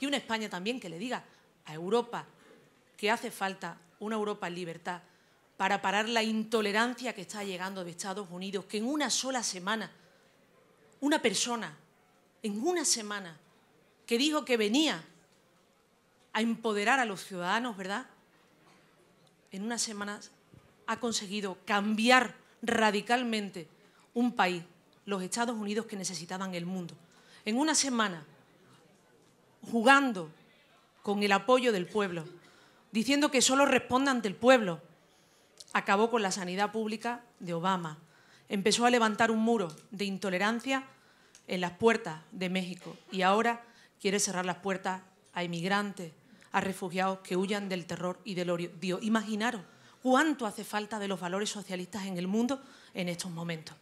y una España también que le diga a Europa que hace falta una Europa en libertad para parar la intolerancia que está llegando de Estados Unidos, que en una sola semana, una persona, en una semana, que dijo que venía a empoderar a los ciudadanos, ¿verdad? En una semana ha conseguido cambiar radicalmente un país, los Estados Unidos que necesitaban el mundo. En una semana jugando con el apoyo del pueblo, diciendo que solo responda ante el pueblo. Acabó con la sanidad pública de Obama. Empezó a levantar un muro de intolerancia en las puertas de México y ahora quiere cerrar las puertas a inmigrantes, a refugiados que huyan del terror y del odio. Imaginaros cuánto hace falta de los valores socialistas en el mundo en estos momentos.